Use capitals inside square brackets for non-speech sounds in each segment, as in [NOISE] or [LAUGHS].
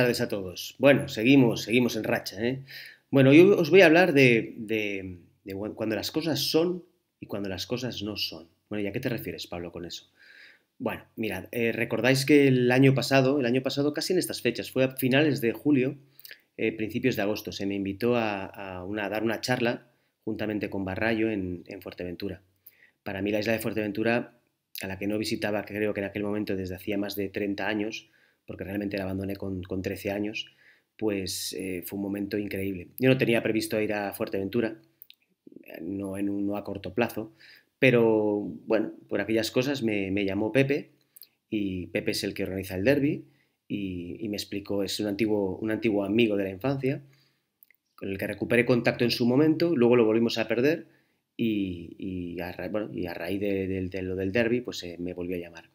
tardes a todos. Bueno, seguimos, seguimos en racha. ¿eh? Bueno, yo os voy a hablar de, cuando las cosas son y cuando las cosas no son. Bueno, ¿y a qué te refieres, Pablo, con eso? Bueno, mirad, eh, recordáis que el año pasado, el año pasado casi en estas fechas, fue a finales de julio, eh, principios de agosto, se me invitó a, dar una charla juntamente con Barrayo en, en Fuerteventura. Para mí la isla de Fuerteventura, a la que no visitaba creo que en aquel momento desde hacía más de 30 años, porque realmente la abandoné con, con 13 años, pues eh, fue un momento increíble. Yo no tenía previsto ir a Fuerteventura, no, en un, no a corto plazo, pero bueno, por aquellas cosas me, me, llamó Pepe y Pepe es el que organiza el derby y, y, me explicó, es un antiguo, un antiguo amigo de la infancia con el que recuperé contacto en su momento, luego lo volvimos a perder y, y, a, raíz de, lo del derby pues eh, me volvió a llamar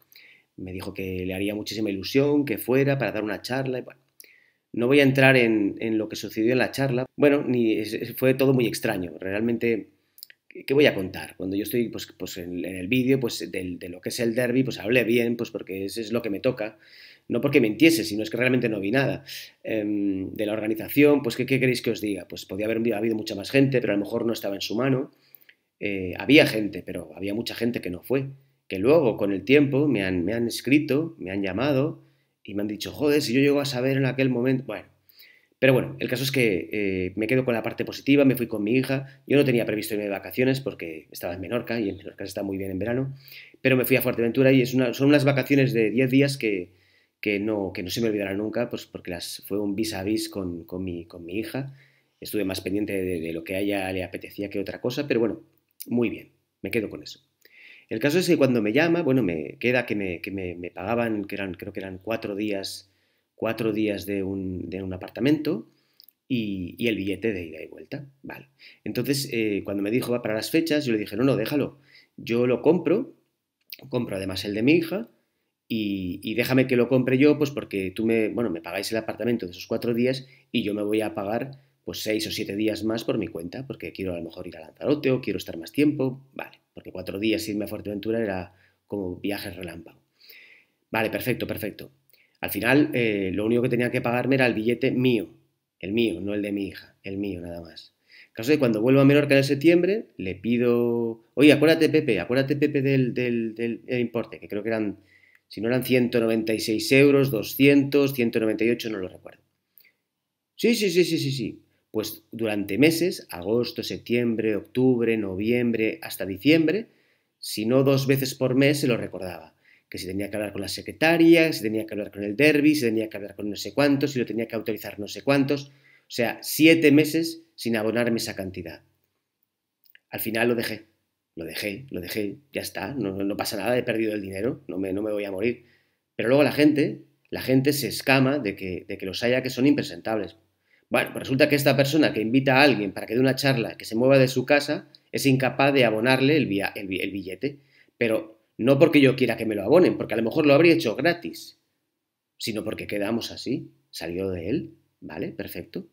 me dijo que le haría muchísima ilusión que fuera para dar una charla. no voy a entrar en, lo que sucedió en la charla. Bueno, ni, fue todo muy extraño. Realmente, ¿qué voy a contar? Cuando yo estoy pues, pues en, el vídeo pues, de, lo que es el derby, pues hablé bien, pues porque eso es lo que me toca. No porque mintiese, sino es que realmente no vi nada. Em, de la organización, pues ¿qué, queréis que os diga? Pues podía haber habido mucha más gente, pero a lo mejor no estaba en su mano. Eh, había gente, pero había mucha gente que no fue que luego con el tiempo me han, me han escrito, me han llamado y me han dicho, joder, si yo llego a saber en aquel momento, bueno. Pero bueno, el caso es que eh, me quedo con la parte positiva, me fui con mi hija, yo no tenía previsto irme de vacaciones porque estaba en Menorca y en Menorca está muy bien en verano, pero me fui a Fuerteventura y es una, son unas vacaciones de 10 días que, que, no, que no se me olvidarán nunca, pues porque las, fue un vis a vis con, mi, con mi hija, estuve más pendiente de, de lo que a ella le apetecía que otra cosa, pero bueno, muy bien, me quedo con eso. El caso es que cuando me llama, bueno, me queda que me, pagaban, que eran, creo que eran cuatro días, cuatro días de un, de un apartamento y, el billete de ida y vuelta. Vale. Entonces, eh, cuando me dijo va para las fechas, yo le dije, no, no, déjalo. Yo lo compro, compro además el de mi hija, y, déjame que lo compre yo, pues porque tú me, bueno, me pagáis el apartamento de esos cuatro días y yo me voy a pagar pues seis o siete días más por mi cuenta, porque quiero a lo mejor ir a Lanzarote o quiero estar más tiempo, vale porque cuatro días irme a Fuerteventura era como viaje relámpago. Vale, perfecto, perfecto. Al final, eh, lo único que tenía que pagarme era el billete mío, el mío, no el de mi hija, el mío nada más. Caso de cuando vuelva a Menorca en septiembre, le pido, oye, acuérdate Pepe, acuérdate Pepe del, del importe, que creo que eran, si no eran 196 euros, 200, 198, no lo recuerdo. Sí, sí, sí, sí, sí, sí. Pues durante meses, agosto, septiembre, octubre, noviembre, hasta diciembre, si no dos veces por mes, se lo recordaba. Que si tenía que hablar con la secretaria, si tenía que hablar con el derby, si tenía que hablar con no sé cuántos, si lo tenía que autorizar no sé cuántos. O sea, siete meses sin abonarme esa cantidad. Al final lo dejé, lo dejé, lo dejé, ya está, no, pasa nada, he perdido el dinero, no me, no me, voy a morir. Pero luego la gente, la gente se escama de que, de que los haya que son impresentables. Bueno, pues resulta que esta persona que invita a alguien para que dé una charla que se mueva de su casa es incapaz de abonarle el, billete. Pero no porque yo quiera que me lo abonen, porque a lo mejor lo habría hecho gratis, sino porque quedamos así. Salió de él, ¿vale? Perfecto.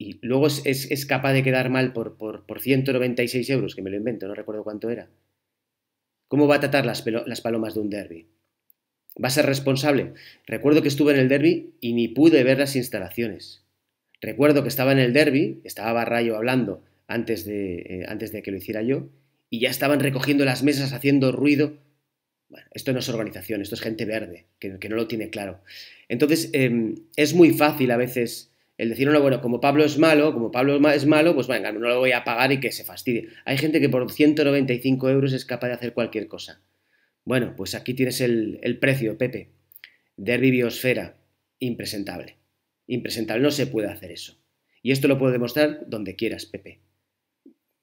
Y luego es, capaz de quedar mal por, 196 euros, que me lo invento, no recuerdo cuánto era. ¿Cómo va a tratar las, las palomas de un derby? Va a ser responsable. Recuerdo que estuve en el derby y ni pude ver las instalaciones. Recuerdo que estaba en el derby, estaba Rayo hablando antes de, eh, antes de que lo hiciera yo, y ya estaban recogiendo las mesas, haciendo ruido. Bueno, esto no es organización, esto es gente verde, que, no lo tiene claro. Entonces, em, es muy fácil a veces el decir, no, bueno, como Pablo es malo, como Pablo es malo, pues venga, no lo voy a pagar y que se fastidie. Hay gente que por 195 euros es capaz de hacer cualquier cosa. Bueno, pues aquí tienes el, precio, Pepe. Derby Biosfera, impresentable. Impresentable, no se puede hacer eso. Y esto lo puedo demostrar donde quieras, Pepe.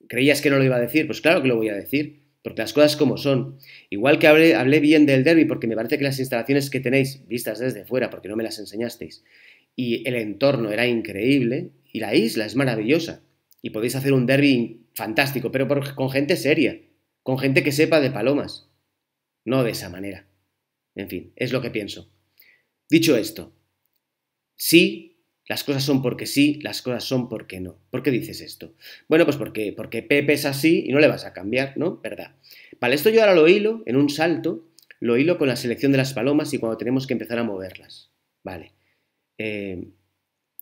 ¿Creías que no lo iba a decir? Pues claro que lo voy a decir, porque las cosas como son. Igual que hablé, hablé bien del derby, porque me parece que las instalaciones que tenéis, vistas desde fuera, porque no me las enseñasteis, y el entorno era increíble, y la isla es maravillosa, y podéis hacer un derby fantástico, pero con gente seria, con gente que sepa de palomas, no de esa manera. En fin, es lo que pienso. Dicho esto, sí, las cosas son porque sí, las cosas son porque no. ¿Por qué dices esto? Bueno, pues porque, porque Pepe es así y no le vas a cambiar, ¿no? ¿Verdad? Vale, esto yo ahora lo hilo en un salto, lo hilo con la selección de las palomas y cuando tenemos que empezar a moverlas. Vale. Eh,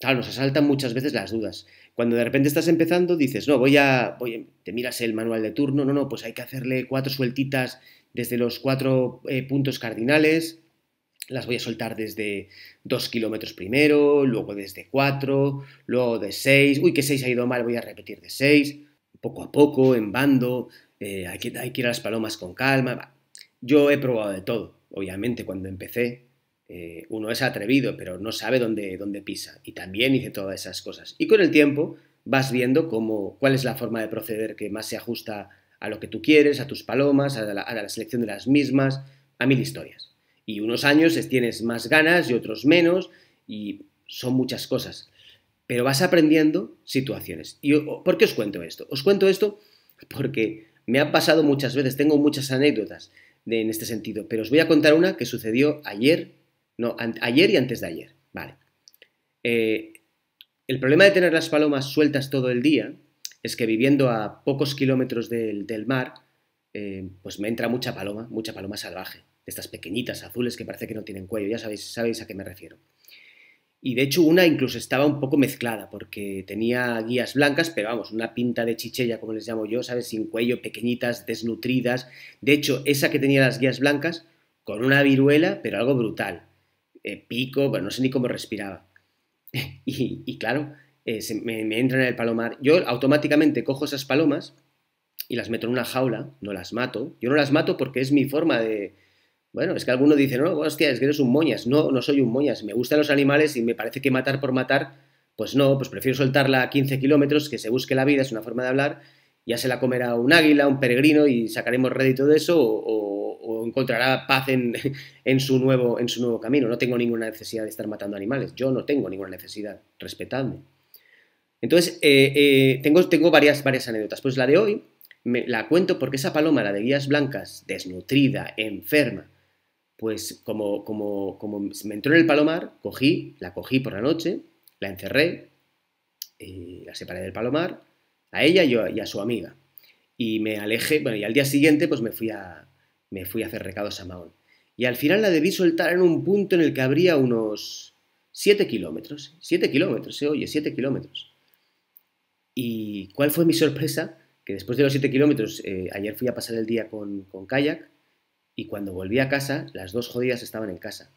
claro, nos asaltan muchas veces las dudas. Cuando de repente estás empezando, dices, no, voy a, te miras el manual de turno, no, no, pues hay que hacerle cuatro sueltitas desde los cuatro eh, puntos cardinales, las voy a soltar desde dos kilómetros primero, luego desde cuatro, luego de seis, uy, que seis ha ido mal, voy a repetir de seis, poco a poco, en bando, eh, hay, que, ir a las palomas con calma. Yo he probado de todo, obviamente, cuando empecé, eh, uno es atrevido, pero no sabe dónde, dónde pisa. Y también hice todas esas cosas. Y con el tiempo vas viendo cómo, cuál es la forma de proceder que más se ajusta a lo que tú quieres, a tus palomas, a la, selección de las mismas, a mil historias. Y unos años tienes más ganas y otros menos, y son muchas cosas. Pero vas aprendiendo situaciones. ¿Y por qué os cuento esto? Os cuento esto porque me ha pasado muchas veces, tengo muchas anécdotas de, en este sentido, pero os voy a contar una que sucedió ayer no, ayer y antes de ayer. Vale. Eh, el problema de tener las palomas sueltas todo el día es que viviendo a pocos kilómetros del, mar, eh, pues me entra mucha paloma, mucha paloma salvaje, de estas pequeñitas azules que parece que no tienen cuello, ya sabéis a qué me refiero. Y de hecho una incluso estaba un poco mezclada, porque tenía guías blancas, pero vamos, una pinta de chichella, como les llamo yo, ¿sabes? Sin cuello, pequeñitas, desnutridas. De hecho, esa que tenía las guías blancas, con una viruela, pero algo brutal. Eh, pico, bueno, no sé ni cómo respiraba. [LAUGHS] y, claro, eh, se, me, entra entran en el palomar. Yo automáticamente cojo esas palomas y las meto en una jaula, no las mato. Yo no las mato porque es mi forma de... Bueno, es que alguno dice, no, hostia, es que eres un moñas. No, no soy un moñas. Me gustan los animales y me parece que matar por matar, pues no, pues prefiero soltarla a 15 kilómetros, que se busque la vida, es una forma de hablar, ya se la comerá un águila, un peregrino y sacaremos rédito de eso o, encontrará paz [LAUGHS] en, su nuevo, camino. No tengo ninguna necesidad de estar matando animales, yo no tengo ninguna necesidad, respetadme. Entonces, eh, eh, tengo, varias, anécdotas. Pues la de hoy me, la cuento porque esa paloma, la de guías blancas, desnutrida, enferma, pues como, como, me entró en el palomar, cogí, la cogí por la noche, la encerré, eh, la separé del palomar, a ella y, a su amiga. Y me alejé, bueno, y al día siguiente pues me fui a, me fui a hacer recados a Mahón. Y al final la debí soltar en un punto en el que habría unos 7 kilómetros. 7 kilómetros, se oye, 7 kilómetros. ¿Y cuál fue mi sorpresa? Que después de los 7 kilómetros, eh, ayer fui a pasar el día con, con kayak y cuando volví a casa, las dos jodidas estaban en casa.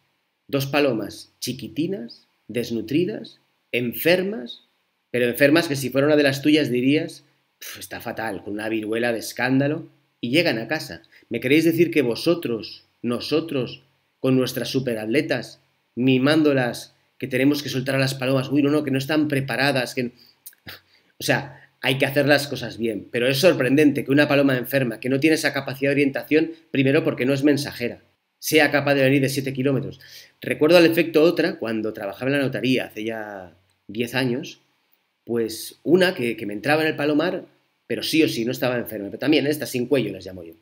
Dos palomas chiquitinas, desnutridas, enfermas, pero enfermas que si fuera una de las tuyas dirías, está fatal, con una viruela de escándalo, y llegan a casa. ¿Me queréis decir que vosotros, nosotros, con nuestras superatletas, mimándolas, que tenemos que soltar a las palomas, uy, no, no, que no están preparadas, que... O sea, hay que hacer las cosas bien, pero es sorprendente que una paloma enferma que no tiene esa capacidad de orientación, primero porque no es mensajera, sea capaz de venir de 7 kilómetros. Recuerdo al efecto otra, cuando trabajaba en la notaría hace ya 10 años, pues una que, me entraba en el palomar, pero sí o sí no estaba enferma. Pero también esta sin cuello las llamo yo.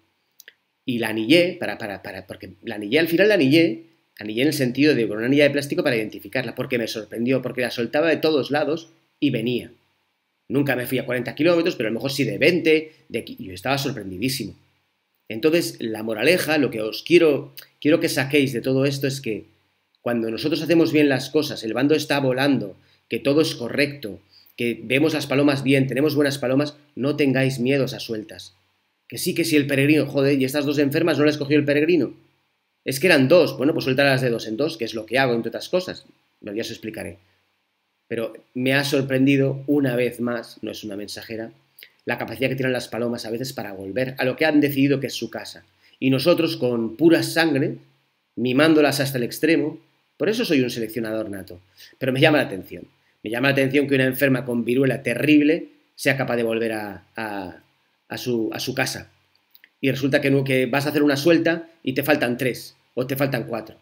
Y la anillé, para, para, para, porque la anillé, al final la anillé, anillé en el sentido de con una anilla de plástico para identificarla, porque me sorprendió, porque la soltaba de todos lados y venía. Nunca me fui a 40 kilómetros, pero a lo mejor sí de 20, de, yo estaba sorprendidísimo. Entonces, la moraleja, lo que os quiero, quiero que saquéis de todo esto es que cuando nosotros hacemos bien las cosas, el bando está volando, que todo es correcto, que vemos las palomas bien, tenemos buenas palomas, no tengáis miedos a sueltas. Que sí que si el peregrino, joder, y estas dos enfermas no las cogió el peregrino. Es que eran dos, bueno, pues las de dos en dos, que es lo que hago, entre otras cosas. Ya os explicaré. Pero me ha sorprendido una vez más, no es una mensajera, la capacidad que tienen las palomas a veces para volver a lo que han decidido que es su casa. Y nosotros, con pura sangre, mimándolas hasta el extremo, por eso soy un seleccionador nato. Pero me llama la atención. Me llama la atención que una enferma con viruela terrible sea capaz de volver a, su, casa. Y resulta que, vas a hacer una suelta y te faltan tres o te faltan cuatro.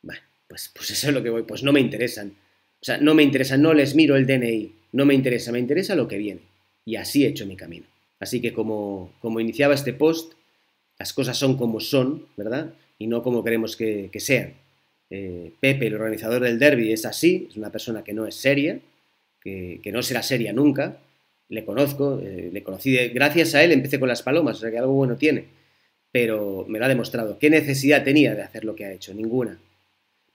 Bueno, pues, pues eso es lo que voy. Pues no me interesan. O sea, no me interesan, no les miro el DNI. No me interesa, me interesa lo que viene. Y así he hecho mi camino. Así que como, iniciaba este post, las cosas son como son, ¿verdad? Y no como queremos que sean. Eh, Pepe, el organizador del derby, es así, es una persona que no es seria, que, no será seria nunca, le conozco, eh, le conocí, gracias a él empecé con las palomas, o sea que algo bueno tiene, pero me lo ha demostrado. ¿Qué necesidad tenía de hacer lo que ha hecho? Ninguna.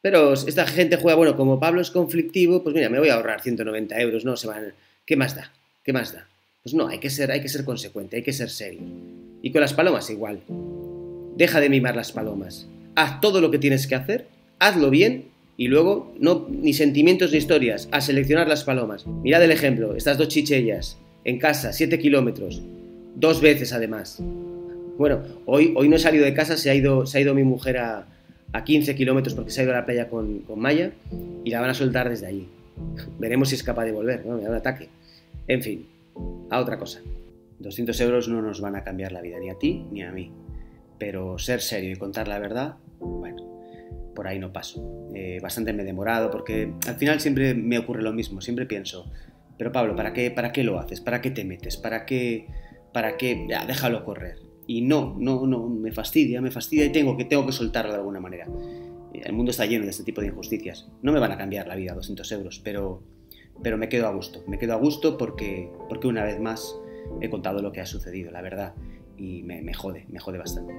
Pero esta gente juega, bueno, como Pablo es conflictivo, pues mira, me voy a ahorrar 190 euros, no, se van, ¿qué más da? ¿Qué más da? Pues no, hay que ser, hay que ser consecuente, hay que ser serio. Y con las palomas igual. Deja de mimar las palomas. Haz todo lo que tienes que hacer hazlo bien y luego no ni sentimientos ni historias, a seleccionar las palomas. Mirad el ejemplo, estas dos chichellas, en casa, 7 kilómetros, dos veces además. Bueno, hoy, hoy no he salido de casa, se ha ido, se ha ido mi mujer a, 15 kilómetros porque se ha ido a la playa con, con Maya y la van a soltar desde allí. Veremos si es capaz de volver, ¿no? Me da un ataque. En fin, a otra cosa. 200 euros no nos van a cambiar la vida, ni a ti ni a mí. Pero ser serio y contar la verdad por ahí no paso. Eh, bastante me he demorado porque al final siempre me ocurre lo mismo, siempre pienso, pero Pablo, ¿para qué, para qué lo haces? ¿Para qué te metes? ¿Para qué? ¿Para qué? déjalo correr. Y no, no, no, me fastidia, me fastidia y tengo que, tengo que soltarlo de alguna manera. Eh, el mundo está lleno de este tipo de injusticias. No me van a cambiar la vida 200 euros, pero, pero me quedo a gusto. Me quedo a gusto porque, porque una vez más he contado lo que ha sucedido, la verdad y me, jode, me jode bastante.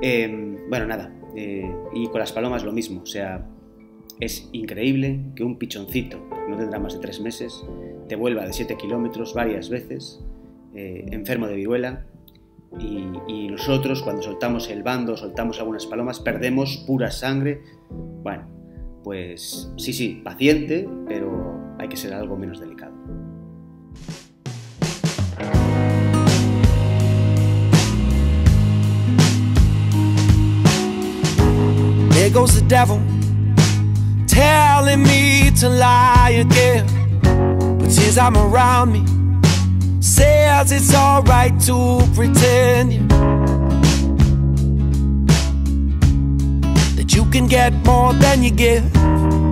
Em, bueno, nada, eh, y con las palomas lo mismo, o sea, es increíble que un pichoncito, no tendrá más de tres meses, te vuelva de 7 kilómetros varias veces, eh, enfermo de viruela, y, nosotros cuando soltamos el bando, soltamos algunas palomas, perdemos pura sangre. Bueno, pues sí, sí, paciente, pero hay que ser algo menos delicado. There goes the devil telling me to lie again. But his arm around me says it's alright to pretend yeah, that you can get more than you give.